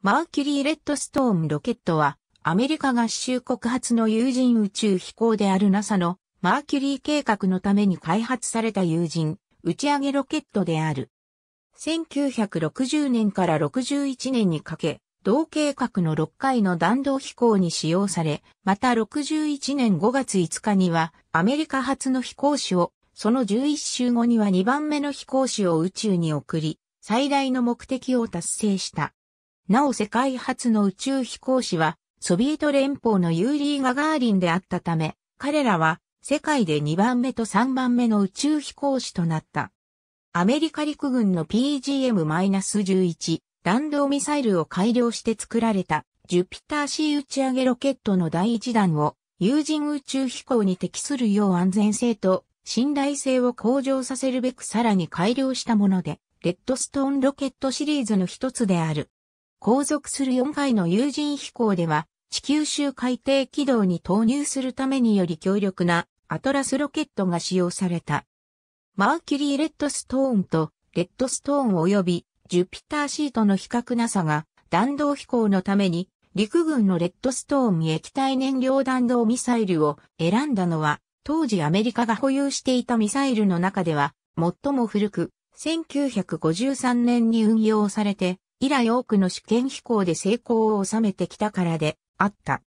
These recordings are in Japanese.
マーキュリー・レッドストーンロケットは、アメリカ合衆国発の有人宇宙飛行である NASA のマーキュリー計画のために開発された有人打ち上げロケットである。1960年から61年にかけ、同計画の6回の弾道飛行に使用され、また61年5月5日にはアメリカ発の飛行士を、その11週後には2番目の飛行士を宇宙に送り、最大の目的を達成した。なお世界初の宇宙飛行士は、ソビエト連邦のユーリー・ガガーリンであったため、彼らは世界で2番目と3番目の宇宙飛行士となった。アメリカ陸軍の PGM-11 弾道ミサイルを改良して作られたジュピター C 打ち上げロケットの第1弾を有人宇宙飛行に適するよう安全性と信頼性を向上させるべくさらに改良したもので、レッドストーンロケットシリーズの一つである。後続する4回の有人飛行では、地球周海底軌道に投入するためにより強力なアトラスロケットが使用された。マーキュリー・レッドストーンとレッドストーン及びジュピターシートの比較なさが弾道飛行のために陸軍のレッドストーン液体燃料弾道ミサイルを選んだのは当時アメリカが保有していたミサイルの中では最も古く1953年に運用されて以来多くの試験飛行で成功を収めてきたからであった。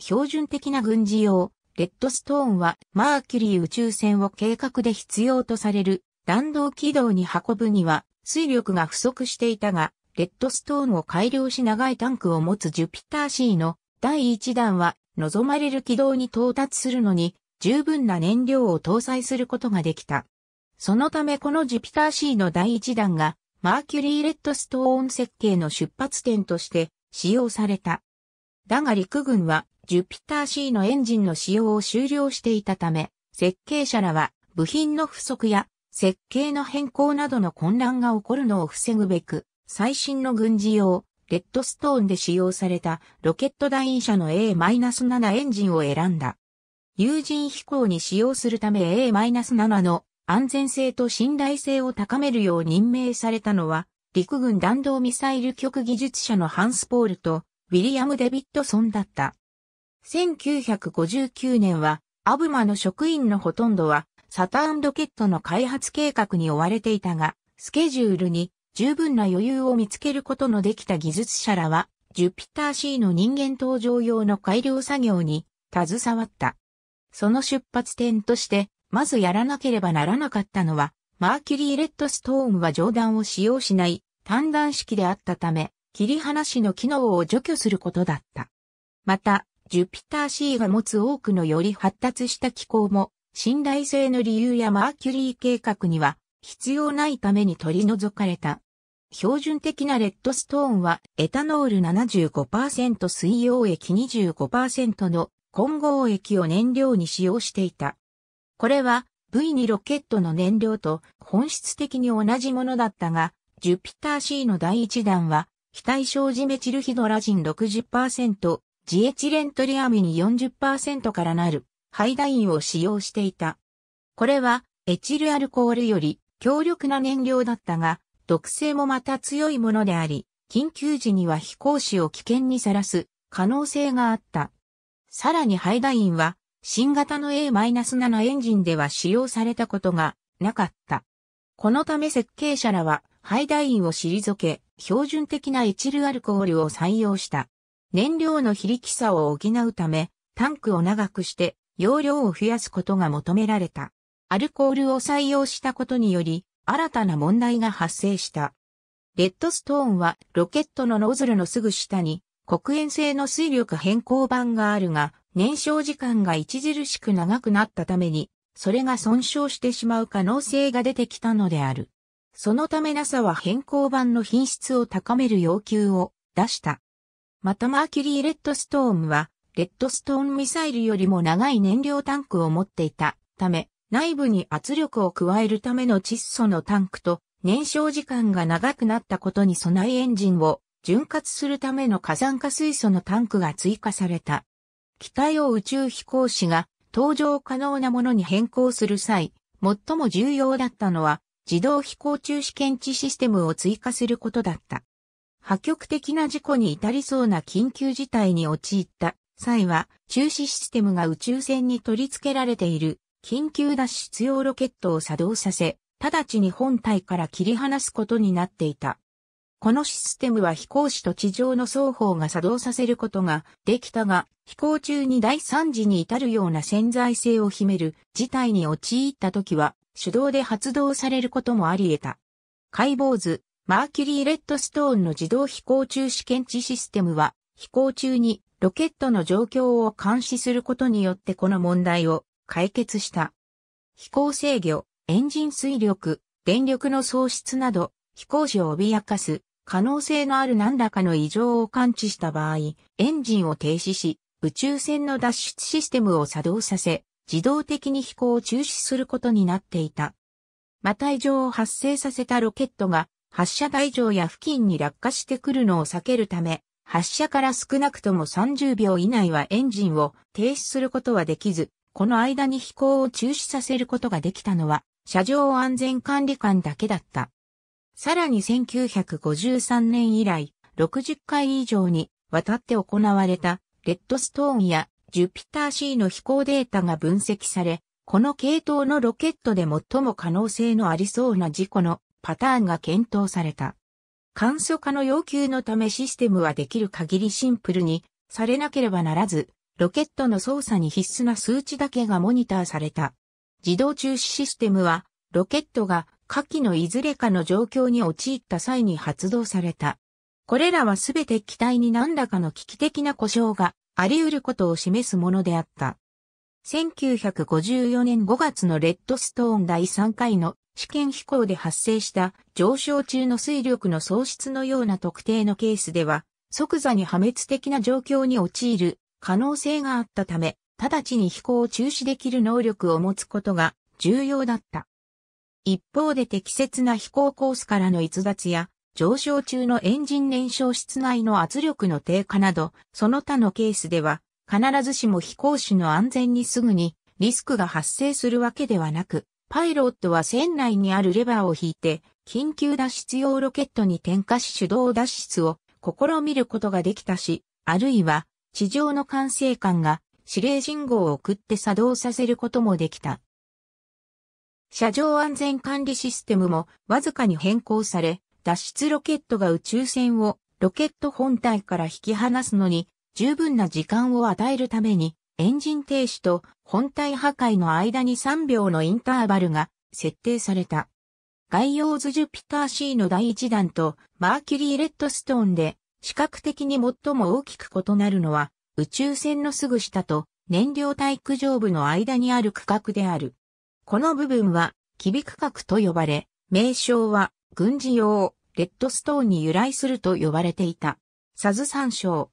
標準的な軍事用、レッドストーンはマーキュリー宇宙船を計画で必要とされる弾道軌道に運ぶには水力が不足していたが、レッドストーンを改良し長いタンクを持つジュピター C の第1弾は望まれる軌道に到達するのに十分な燃料を搭載することができた。そのためこのジュピター C の第1弾がマーキュリーレッドストーン設計の出発点として使用された。だが陸軍はジュピター C のエンジンの使用を終了していたため、設計者らは部品の不足や設計の変更などの混乱が起こるのを防ぐべく、最新の軍事用、レッドストーンで使用されたロケット団員車の A-7 エンジンを選んだ。有人飛行に使用するため A-7 の安全性と信頼性を高めるよう任命されたのは、陸軍弾道ミサイル局技術者のハンス・ポールとウィリアム・デビッドソンだった。1959年は、アブマの職員のほとんどは、サターンロケットの開発計画に追われていたが、スケジュールに十分な余裕を見つけることのできた技術者らは、ジュピター C の人間搭乗用の改良作業に携わった。その出発点として、まずやらなければならなかったのは、マーキュリー・レッドストーンは上段を使用しない単断式であったため、切り離しの機能を除去することだった。また、ジュピター C が持つ多くのより発達した機構も、信頼性の理由やマーキュリー計画には必要ないために取り除かれた。標準的なレッドストーンはエタノール75%水溶液25%の混合液を燃料に使用していた。これは V2 ロケットの燃料と本質的に同じものだったが、ジュピター C の第1弾は、非対称ジメチルヒドラジン60%、ジエチレントリアミに40%からなる、ハイダインを使用していた。これは、エチルアルコールより強力な燃料だったが、毒性もまた強いものであり、緊急時には飛行士を危険にさらす可能性があった。さらにハイダインは新型の A-7 エンジンでは使用されたことがなかった。このため設計者らは、ハイダインを退け、標準的なエチルアルコールを採用した。燃料の非力さを補うため、タンクを長くして、容量を増やすことが求められた。アルコールを採用したことにより、新たな問題が発生した。レッドストーンはロケットのノズルのすぐ下に、黒煙性の水力変更板があるが、燃焼時間が著しく長くなったために、それが損傷してしまう可能性が出てきたのである。そのため NASA は変更版の品質を高める要求を出した。またマーキュリー・レッドストームは、レッドストーンミサイルよりも長い燃料タンクを持っていたため、内部に圧力を加えるための窒素のタンクと燃焼時間が長くなったことに備えエンジンを潤滑するための火山化水素のタンクが追加された。機体を宇宙飛行士が搭乗可能なものに変更する際、最も重要だったのは自動飛行中止検知システムを追加することだった。破局的な事故に至りそうな緊急事態に陥った際は、中止システムが宇宙船に取り付けられている緊急脱出用ロケットを作動させ、直ちに本体から切り離すことになっていた。このシステムは飛行士と地上の双方が作動させることができたが、飛行中に第3次に至るような潜在性を秘める事態に陥った時は、手動で発動されることもあり得た。解剖図、マーキュリー・レッドストーンの自動飛行中試験地システムは、飛行中にロケットの状況を監視することによってこの問題を解決した。飛行制御、エンジン水力、電力の喪失など、飛行士を脅かす可能性のある何らかの異常を感知した場合、エンジンを停止し、宇宙船の脱出システムを作動させ、自動的に飛行を中止することになっていた。また異常を発生させたロケットが発射台上や付近に落下してくるのを避けるため、発射から少なくとも30秒以内はエンジンを停止することはできず、この間に飛行を中止させることができたのは、車上安全管理官だけだった。さらに1953年以来、60回以上にわたって行われたレッドストーンやジュピター C の飛行データが分析され、この系統のロケットで最も可能性のありそうな事故のパターンが検討された。簡素化の要求のためシステムはできる限りシンプルにされなければならず、ロケットの操作に必須な数値だけがモニターされた。自動中止システムは、ロケットが下記のいずれかの状況に陥った際に発動された。これらはすべて機体に何らかの危機的な故障があり得ることを示すものであった。1954年5月のレッドストーン第3回の試験飛行で発生した上昇中の水力の喪失のような特定のケースでは、即座に破滅的な状況に陥る可能性があったため、直ちに飛行を中止できる能力を持つことが重要だった。一方で適切な飛行コースからの逸脱や、上昇中のエンジン燃焼室内の圧力の低下など、その他のケースでは、必ずしも飛行士の安全にすぐにリスクが発生するわけではなく、パイロットは船内にあるレバーを引いて、緊急脱出用ロケットに点火し手動脱出を試みることができたし、あるいは地上の管制官が指令信号を送って作動させることもできた。車上安全管理システムもわずかに変更され、脱出ロケットが宇宙船をロケット本体から引き離すのに十分な時間を与えるためにエンジン停止と本体破壊の間に3秒のインターバルが設定された。概要図ジュピター C の第1弾とマーキュリー・レッドストーンで視覚的に最も大きく異なるのは宇宙船のすぐ下と燃料体育上部の間にある区画である。この部分は、キビ区画と呼ばれ、名称は、軍事用、レッドストーンに由来すると呼ばれていた。サズ参照。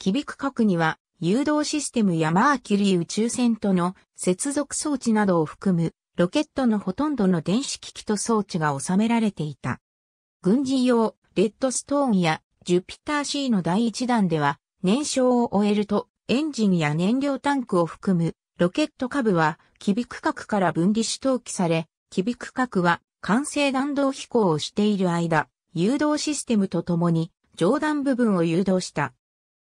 キビ区画には、誘導システムやマーキュリー宇宙船との接続装置などを含む、ロケットのほとんどの電子機器と装置が収められていた。軍事用、レッドストーンや、ジュピター C の第1弾では、燃焼を終えると、エンジンや燃料タンクを含むロケット下部は、機微区画から分離し投棄され、機微区画は、完成弾道飛行をしている間、誘導システムとともに、上段部分を誘導した。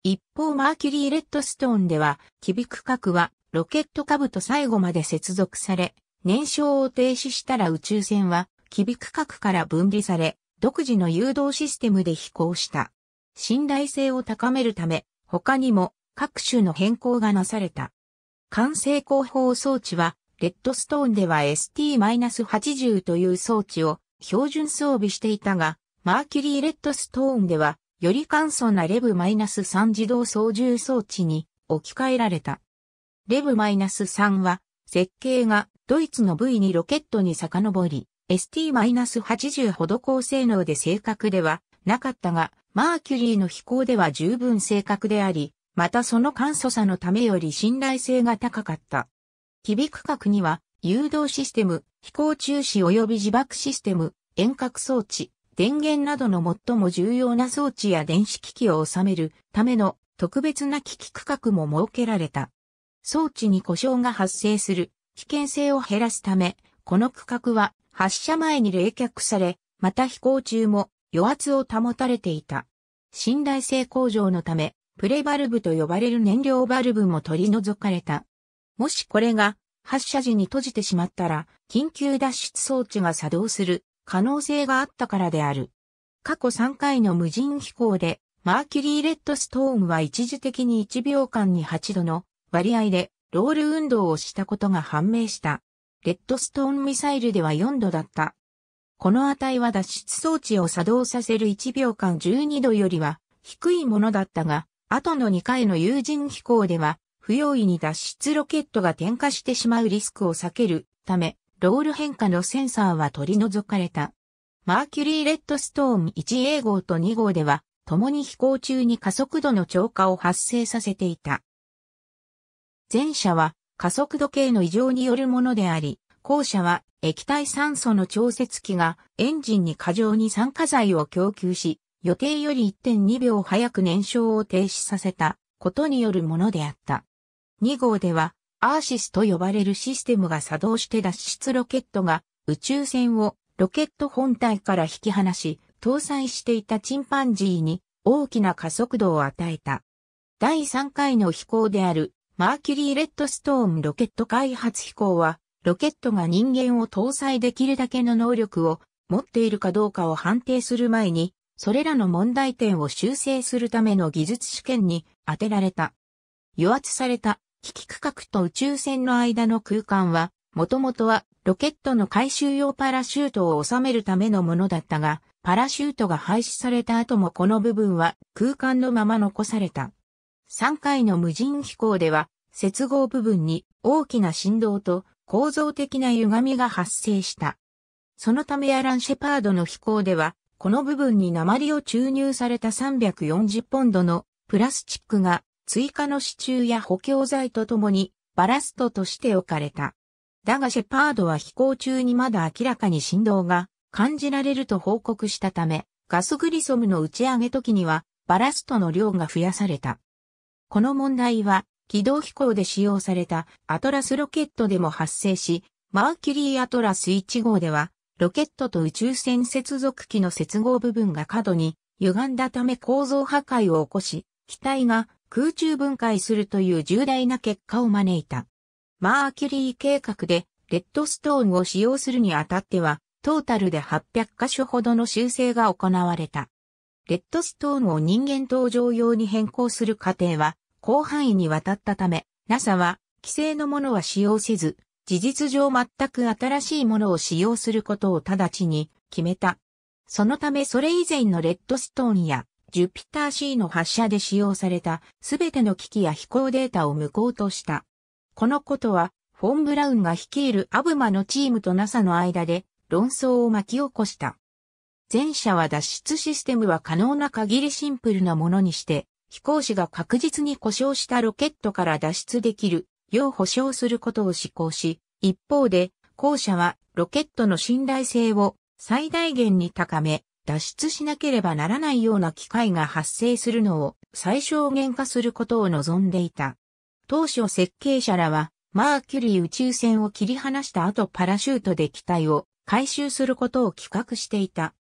一方マーキュリー・レッドストーンでは、機微区画は、ロケット下部と最後まで接続され、燃焼を停止したら宇宙船は、機微区画から分離され、独自の誘導システムで飛行した。信頼性を高めるため、他にも各種の変更がなされた。完成広報装置は、レッドストーンでは ST-80 という装置を標準装備していたが、マーキュリーレッドストーンでは、より簡素なレブ -3 自動操縦装置に置き換えられた。レブ -3 は、設計がドイツの V2 ロケットに遡り、ST-80 ほど高性能で正確ではなかったが、マーキュリーの飛行では十分正確であり、またその簡素さのためより信頼性が高かった。機微区画には、誘導システム、飛行中止及び自爆システム、遠隔装置、電源などの最も重要な装置や電子機器を収めるための特別な機器区画も設けられた。装置に故障が発生する危険性を減らすため、この区画は発射前に冷却され、また飛行中も余圧を保たれていた。信頼性向上のため、プレバルブと呼ばれる燃料バルブも取り除かれた。もしこれが発射時に閉じてしまったら、緊急脱出装置が作動する可能性があったからである。過去3回の無人飛行で、マーキュリーレッドストームは一時的に1秒間に8度の割合でロール運動をしたことが判明した。レッドストーンミサイルでは4度だった。この値は脱出装置を作動させる1秒間12度よりは低いものだったが、後の2回の有人飛行では、不用意に脱出ロケットが点火してしまうリスクを避けるため、ロール変化のセンサーは取り除かれた。マーキュリー・レッドストーム 1A 号と2号では、共に飛行中に加速度の超過を発生させていた。前者は加速度計の異常によるものであり、後者は液体酸素の調節器がエンジンに過剰に酸化剤を供給し、予定より1.2秒早く燃焼を停止させたことによるものであった。2号では、アーシスと呼ばれるシステムが作動して脱出ロケットが宇宙船をロケット本体から引き離し、搭載していたチンパンジーに大きな加速度を与えた。第3回の飛行であるマーキュリー・レッドストーンロケット開発飛行は、ロケットが人間を搭載できるだけの能力を持っているかどうかを判定する前に、それらの問題点を修正するための技術試験に当てられた。与圧された機器区画と宇宙船の間の空間は、もともとはロケットの回収用パラシュートを収めるためのものだったが、パラシュートが廃止された後もこの部分は空間のまま残された。3回の無人飛行では、接合部分に大きな振動と構造的な歪みが発生した。そのためアラン・シェパードの飛行では、この部分に鉛を注入された340ポンドのプラスチックが追加の支柱や補強材とともにバラストとして置かれた。だがシェパードは飛行中にまだ明らかに振動が感じられると報告したため、ガスグリソムの打ち上げ時にはバラストの量が増やされた。この問題は軌道飛行で使用されたアトラスロケットでも発生し、マーキュリーアトラス1号ではロケットと宇宙船接続機の接合部分が過度に歪んだため構造破壊を起こし、機体が空中分解するという重大な結果を招いた。マーキュリー計画でレッドストーンを使用するにあたっては、トータルで800箇所ほどの修正が行われた。レッドストーンを人間登場用に変更する過程は広範囲にわたったため、NASA は規制のものは使用せず、事実上全く新しいものを使用することを直ちに決めた。そのためそれ以前のレッドストーンやジュピター C の発射で使用されたすべての機器や飛行データを無効とした。このことは、フォン・ブラウンが率いるアブマのチームと NASA の間で論争を巻き起こした。前者は脱出システムは可能な限りシンプルなものにして、飛行士が確実に故障したロケットから脱出できる要保証することを施行し、一方で、後者はロケットの信頼性を最大限に高め、脱出しなければならないような機会が発生するのを最小限化することを望んでいた。当初設計者らは、マーキュリー宇宙船を切り離した後パラシュートで機体を回収することを企画していた。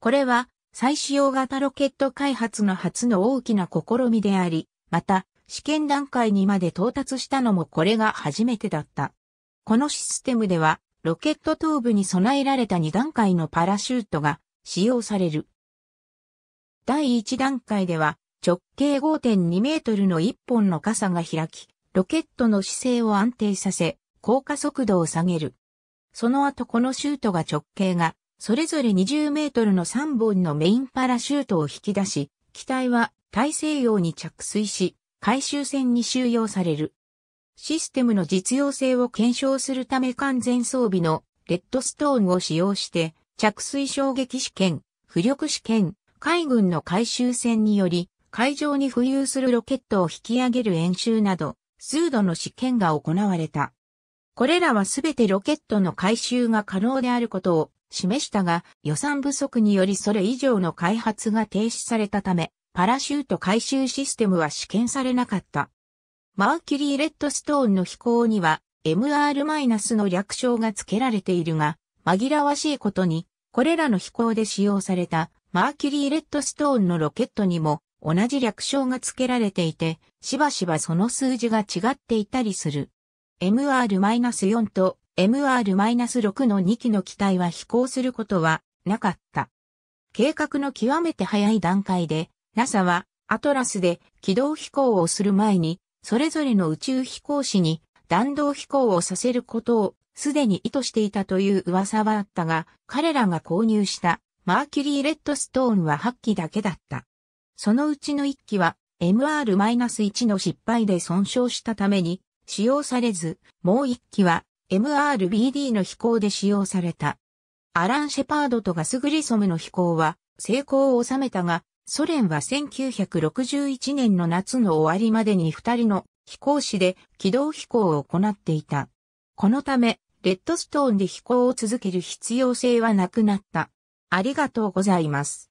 これは、再使用型ロケット開発の初の大きな試みであり、また、試験段階にまで到達したのもこれが初めてだった。このシステムでは、ロケット頭部に備えられた2段階のパラシュートが使用される。第1段階では、直径5.2メートルの1本の傘が開き、ロケットの姿勢を安定させ、降下速度を下げる。その後このシュートが直径が、それぞれ20メートルの3本のメインパラシュートを引き出し、機体は大西洋に着水し、回収船に収容される。システムの実用性を検証するため完全装備のレッドストーンを使用して、着水衝撃試験、浮力試験、海軍の回収船により、海上に浮遊するロケットを引き上げる演習など、数度の試験が行われた。これらはすべてロケットの回収が可能であることを示したが、予算不足によりそれ以上の開発が停止されたため、パラシュート回収システムは試験されなかった。マーキュリー・レッドストーンの飛行には MR- の略称が付けられているが、紛らわしいことに、これらの飛行で使用されたマーキュリー・レッドストーンのロケットにも同じ略称が付けられていて、しばしばその数字が違っていたりする。MR-4 と MR-6 の2機の機体は飛行することはなかった。計画の極めて早い段階で NASA はアトラスで軌道飛行をする前に、それぞれの宇宙飛行士に弾道飛行をさせることをすでに意図していたという噂はあったが、彼らが購入したマーキュリー・レッドストーンは8機だけだった。そのうちの1機は MR-1 の失敗で損傷したために使用されず、もう1機は MRBD の飛行で使用された。アラン・シェパードとガス・グリソムの飛行は成功を収めたが、ソ連は1961年の夏の終わりまでに二人の飛行士で軌道飛行を行っていた。このため、レッドストーンで飛行を続ける必要性はなくなった。ありがとうございます。